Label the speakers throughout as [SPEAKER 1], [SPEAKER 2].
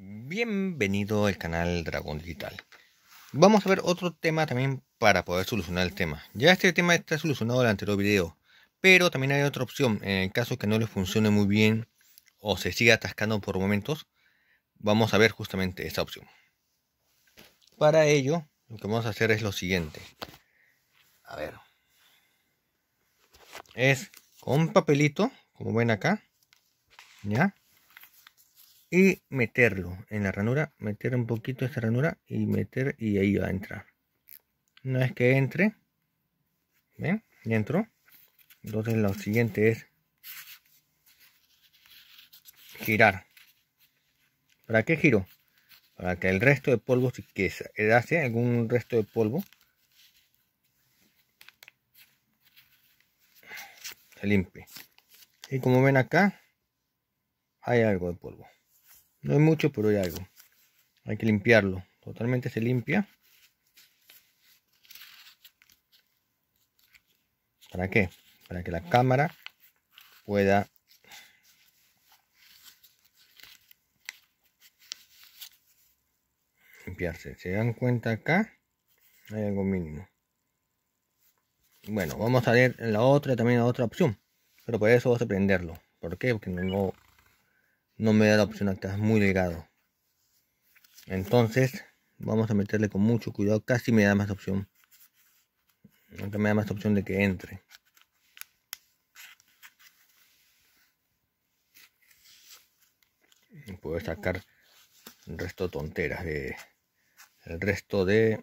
[SPEAKER 1] Bienvenido al canal Dragón Digital. Vamos a ver otro tema también para poder solucionar el tema. Ya este tema está solucionado en el anterior video, pero también hay otra opción. En el caso que no le funcione muy bien o se siga atascando por momentos, vamos a ver justamente esta opción. Para ello, lo que vamos a hacer es lo siguiente. A ver. Es con un papelito, como ven acá. ¿Ya? y meterlo en la ranura, meter un poquito esta ranura y meter y ahí va a entrar. No es que entre, ¿ven? Entonces lo siguiente es girar. ¿Para qué giro? Para que el resto de polvo, si que hace algún resto de polvo, se limpie. Y como ven acá, hay algo de polvo. No hay mucho, pero hay algo. Hay que limpiarlo. Totalmente se limpia. ¿Para qué? Para que la cámara pueda limpiarse. ¿Se dan cuenta acá? Hay algo mínimo. Bueno, vamos a ver la otra, también la otra opción. Pero por eso vamos a prenderlo. ¿Por qué? Porque no, no me da la opción acá, es muy delgado. Entonces, vamos a meterle con mucho cuidado, casi me da más opción. Acá me da más opción de que entre. Puedo sacar el resto de tonteras, de, el resto de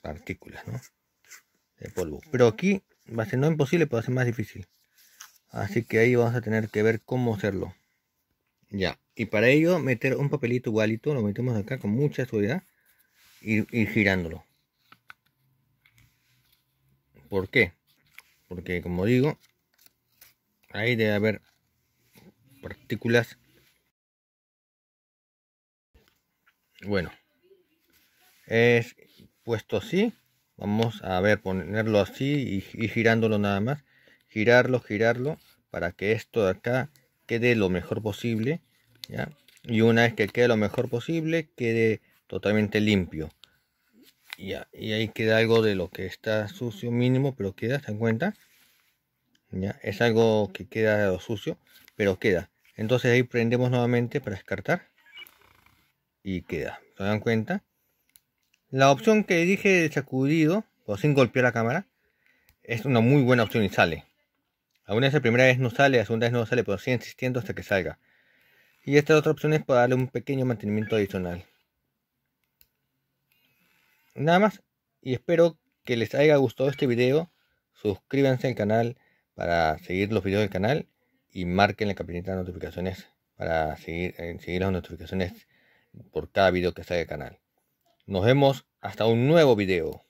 [SPEAKER 1] partículas, ¿no? De polvo. Pero aquí va a ser no imposible, pero va a ser más difícil. Así que ahí vamos a tener que ver cómo hacerlo. Ya, y para ello meter un papelito igualito, lo metemos acá con mucha suavidad y, y girándolo. ¿Por qué? Porque como digo, ahí debe haber partículas. Bueno, es puesto así. Vamos a ver, ponerlo así y, y girándolo nada más girarlo, girarlo, para que esto de acá quede lo mejor posible, Y una vez que quede lo mejor posible, quede totalmente limpio. Ya, y ahí queda algo de lo que está sucio mínimo, pero queda, ¿se dan cuenta? ¿Ya? Es algo que queda sucio, pero queda. Entonces ahí prendemos nuevamente para descartar. Y queda, ¿se dan cuenta? La opción que dije de sacudido, o sin golpear la cámara, es una muy buena opción y sale. Aún esa la primera vez no sale, la segunda vez no sale, pero sigue insistiendo hasta que salga. Y esta otra opción es para darle un pequeño mantenimiento adicional. Nada más y espero que les haya gustado este video. Suscríbanse al canal para seguir los videos del canal y marquen la campanita de notificaciones para seguir, eh, seguir las notificaciones por cada video que salga del canal. Nos vemos hasta un nuevo video.